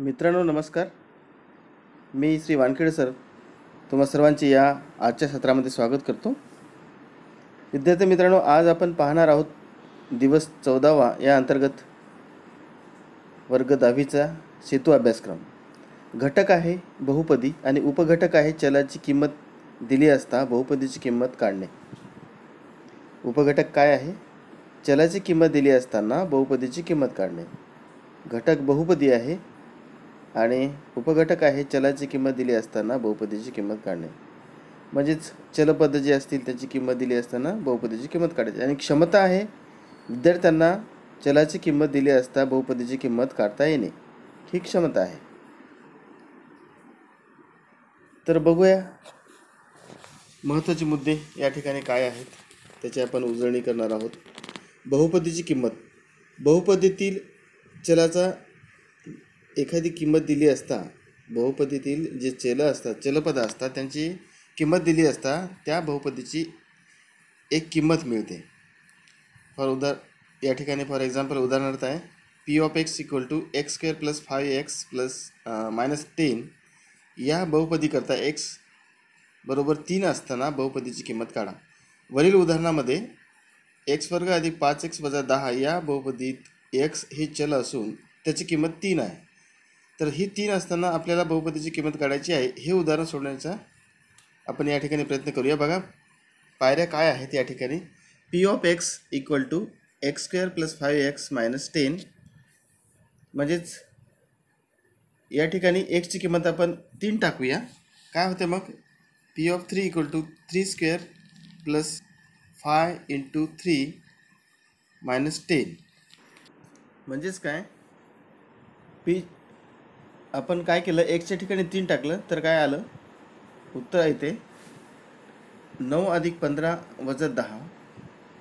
मित्रांनो नमस्कार मी श्री वानखेडे सर तुम्हा सर्वांचे या आजच्या सत्रामध्ये स्वागत करतो विद्यार्थी मित्रांनो आज आपण पाहणार आहोत दिवस चौदावा या अंतर्गत वर्ग दहावीचा सेतू अभ्यासक्रम घटक आहे बहुपदी आणि उपघटक आहे चलाची किंमत दिली असता बहुपदीची किंमत काढणे उपघटक काय आहे चलाची किंमत दिली असताना बहुपदीची किंमत काढणे घटक बहुपदी आहे आणि उपघटक आहे चलाची किंमत दिली असताना बहुपदीची किंमत काढणे म्हणजेच चलपद जे असतील त्याची किंमत दिली असताना बहुपदीची किंमत काढायची आणि क्षमता आहे विद्यार्थ्यांना चलाची किंमत दिली असता बहुपदीची किंमत काढता येणे ही क्षमता आहे तर बघूया महत्त्वाचे मुद्दे या ठिकाणी काय आहेत त्याची आपण उजळणी करणार आहोत बहुपदीची किंमत बहुपदीतील चलाचा एखादी किंमत दिली असता बहुपदीतील जे चल असतात चलपद असतात त्यांची किंमत दिली असता त्या बहुपदीची एक किंमत मिळते फॉर उदा या ठिकाणी फॉर एक्झाम्पल उदाहरणार्थ आहे P of X equal to X square plus five X plus minus ten या बहुपदीकरता एक्स बरोबर तीन असताना बहुपदीची किंमत काढा वरील उदाहरणामध्ये एक्स वर्ग अधिक पाच एक्स वजा दहा या बहुपदीत एक्स हे चल असून त्याची किंमत तीन आहे तर ही तीन असताना आपल्याला बहुपतीची किंमत काढायची आहे हे उदाहरण सोडण्याचा आपण या ठिकाणी प्रयत्न करूया बघा पायऱ्या काय आहेत या ठिकाणी P of X equal to X square plus five X minus ten म्हणजेच या ठिकाणी एक्सची किंमत आपण तीन टाकूया काय होते मग P of three equal to three square plus five into three minus ten म्हणजेच काय पी आपण काय केलं एक्सच्या ठिकाणी तीन टाकलं तर काय आलं उत्तर आहे ते नऊ अधिक पंधरा वजत दहा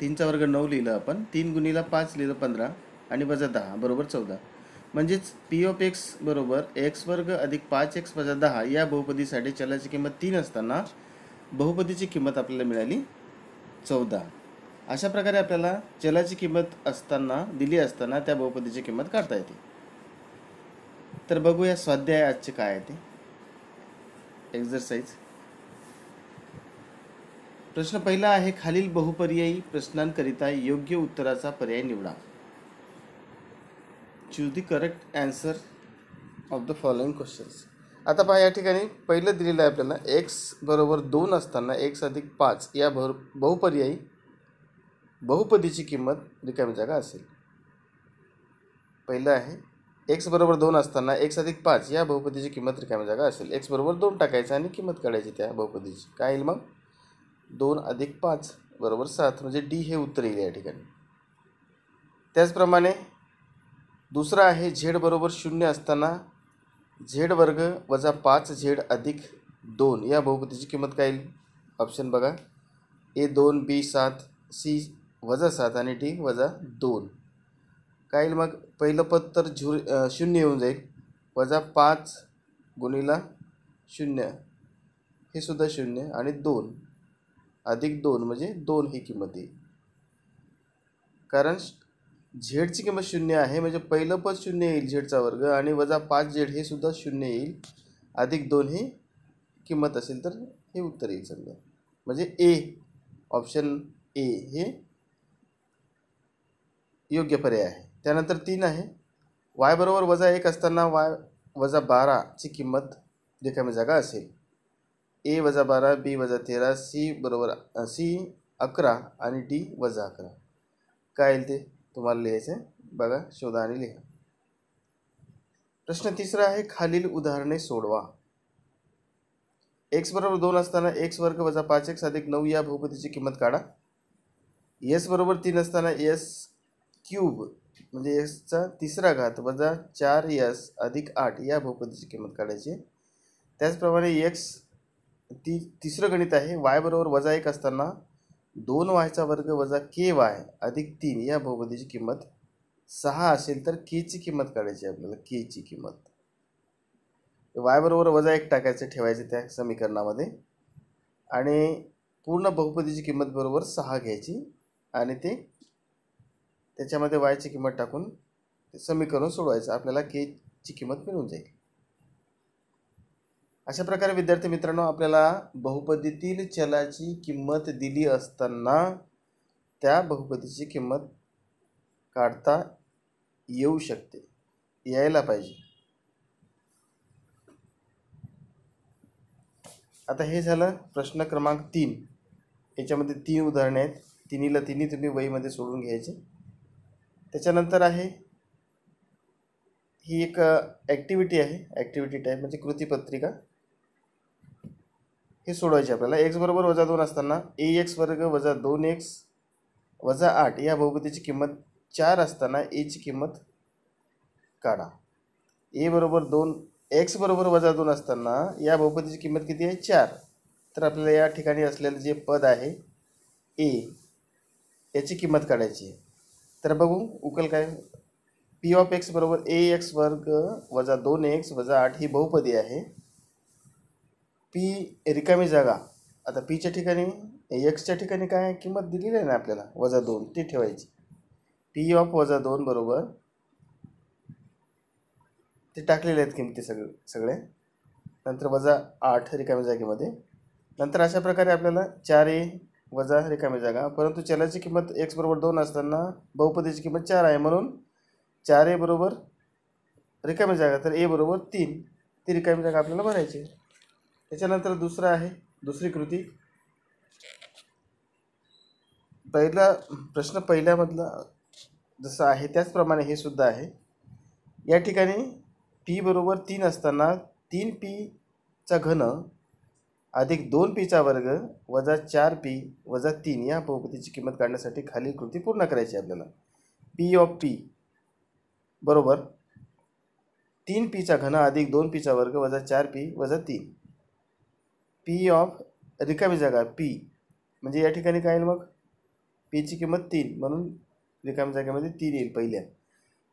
तीनचा वर्ग नऊ लिहिलं आपण तीन गुणीला पाच लिहिलं पंधरा आणि वजा दहा बरोबर चौदा म्हणजेच पी ऑफ एक्स बरोबर एक्स वर्ग अधिक पाच एक्स वजा दहा या बहुपदीसाठी चलाची किंमत तीन असताना बहुपदीची किंमत आपल्याला मिळाली चौदा अशा प्रकारे आपल्याला चलाची किंमत असताना दिली असताना त्या बहुपदीची किंमत काढता येते तर बघूया स्वाध्याय आजचे काय आहे ते एक्झरसाइज प्रश्न पहिला आहे खालील बहुपर्यायी प्रश्नांकरिता योग्य उत्तराचा पर्याय निवडा choose the correct answer of the following questions आता पहा या ठिकाणी पहिलं दिलेलं आहे आपल्याला एक्स बरोबर दोन असताना एक्स अधिक पाच या भर बहुपर्यायी बहुपदीची किंमत रिकामी जागा असेल पहिलं आहे एक्स बरोबर दोन असताना एक्स अधिक पाच या बहुपदीची किंमत रिकामी जागा असेल एक्स बरोबर दोन टाकायचं आणि किंमत काढायची त्या बहुपदीची काय येईल मग दोन अधिक पाच बरोबर सात म्हणजे डी हे उत्तर येईल या ठिकाणी त्याचप्रमाणे दुसरा आहे झेड बरोबर शून्य असताना झेड वर्ग वजा पाच झेड अधिक दोन या बहुपतीची किंमत काय येईल ऑप्शन बघा ए दोन बी सात सी वजा सात आणि डी वजा दोन काय मग पहिलं पद तर झुर शून्य येऊन जाईल वजा पाच गुणिला शून्य हे सुद्धा शून्य आणि दोन अधिक दोन म्हणजे दोन ही किंमत येईल कारण झेडची किंमत शून्य आहे म्हणजे पहिलं पद शून्य येईल झेडचा वर्ग आणि वजा पाच झेड हे सुद्धा शून्य येईल अधिक दोन ही किंमत असेल तर हे उत्तर येईल समजा म्हणजे ए ऑप्शन ए हे योग्य पर्याय आहे त्यानंतर तीन आहे वायबरोबर वजा एक असताना वाय वजा बाराची किंमत रिकामी जागा असेल ए वजा बारा बी वजा तेरा सी बरोबर सी अकरा आणि डी वजा अकरा काय येईल ते तुम्हाला लिहायचं आहे बघा शोधा आणि लिहा प्रश्न तिसरा आहे खालील उदाहरणे सोडवा एक्स बरोबर दोन असताना एक्स वर्ग वजा पाच एक्स अधिक नऊ या भूपतीची किंमत काढा एस बरोबर तीन असताना एस क्यूब म्हणजे एक्सचा तिसरा घात वजा चार एस अधिक आठ या बहुपदीची किंमत काढायची त्याचप्रमाणे एक्स ती तिसरं गणित आहे वाय बरोबर वजा एक असताना दोन वायचा वर्ग वजा के वाय अधिक तीन या बहुपदीची किंमत सहा असेल तर केची किंमत काढायची आपल्याला केची किंमत वाय बरोबर वजा एक टाकायचं ठेवायचं त्या समीकरणामध्ये आणि पूर्ण बहुपदीची किंमत बरोबर सहा घ्यायची आणि ते त्याच्यामध्ये वायची किंमत टाकून ते समीकरण सोडवायचं आपल्याला ची किंमत मिळून जाईल अशा प्रकारे विद्यार्थी मित्रांनो आपल्याला बहुपदीतील चलाची किंमत दिली असताना त्या बहुपदीची किंमत काढता येऊ शकते यायला पाहिजे आता हे झालं प्रश्न क्रमांक तीन याच्यामध्ये तीन उदाहरणे आहेत तिन्हीला तिन्ही तुम्ही वहीमध्ये सोडून घ्यायचे त्याच्यानंतर आहे ही एक ॲक्टिव्हिटी आहे ॲक्टिव्हिटी टाईप म्हणजे कृतीपत्रिका हे सोडवायची आपल्याला एक्स बरोबर वजा दोन असताना ए एक्स वर्ग वजा दोन एक्स वजा आठ या बहुमतीची किंमत चार असताना एची किंमत काढा ए बरोबर दोन एक्स बरोबर वजा दोन असताना या बहुमतीची किंमत किती आहे चार तर आपल्याला या ठिकाणी असलेलं जे पद आहे ए याची किंमत काढायची आहे तर बघू उकल काय पी ऑफ एक्स बरोबर ए एक्स वर्ग वजा दोन एक्स वजा आठ ही बहुपदी आहे पी रिकामी जागा आता पीच्या ठिकाणी एक्सच्या ठिकाणी काय किंमत दिलेली आहे ना आपल्याला वजा दोन ती ठेवायची पी ऑफ वजा दोन बरोबर ते टाकलेले आहेत किमती सगळे सगळे नंतर वजा आठ रिकामी जागेमध्ये नंतर अशा प्रकारे आपल्याला चार ए वजा रिकामी जागा परंतु चलाची किंमत एक्स बरोबर दोन असताना बहुपदीची किंमत चार आहे म्हणून चार ए बरोबर रिकामी जागा तर ए बरोबर तीन ती रिकामी जागा आपल्याला भरायची त्याच्यानंतर दुसरं आहे दुसरी कृती पहिला प्रश्न पहिल्यामधला जसं आहे त्याचप्रमाणे हे सुद्धा आहे या ठिकाणी पी बरोबर तीन असताना तीन पीचा घन अधिक दोन पीचा वर्ग वजा चार पी वजा तीन या बहुपतीची किंमत काढण्यासाठी खालील कृती पूर्ण करायची आपल्याला पी ऑफ पी बरोबर तीन पीचा घन अधिक दोन पीचा वर्ग वजा चार पी वजा तीन पी ऑफ रिकामी जागा पी म्हणजे या ठिकाणी काय येईल मग पीची किंमत तीन म्हणून रिकामी जागेमध्ये तीन येईल पहिल्या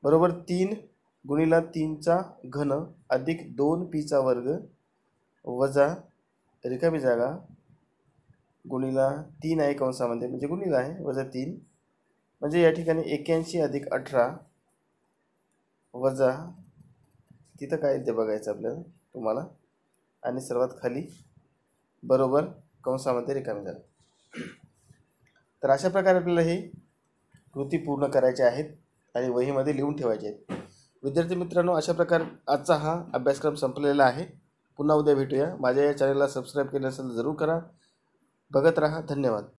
बरोबर तीन गुणिला तीनचा घन अधिक दोन पीचा वर्ग वजा रिकामी जागा गुणिला तीन आहे कंसामध्ये म्हणजे गुणिला आहे वजा तीन म्हणजे या ठिकाणी एक्क्याऐंशी अधिक अठरा वजा तिथं काय ते बघायचं आपल्याला तुम्हाला आणि सर्वात खाली बरोबर कंसामध्ये रिकामी जागा तर अशा प्रकारे आपल्याला हे कृती पूर्ण करायचे आहेत आणि वहीमध्ये लिहून ठेवायचे आहेत विद्यार्थी मित्रांनो अशा प्रकार आजचा हा अभ्यासक्रम संपलेला आहे पुन्हा उद्या भेटूया माझ्या या चॅनलला सबस्क्राईब केलं असेल जरूर करा बघत राहा धन्यवाद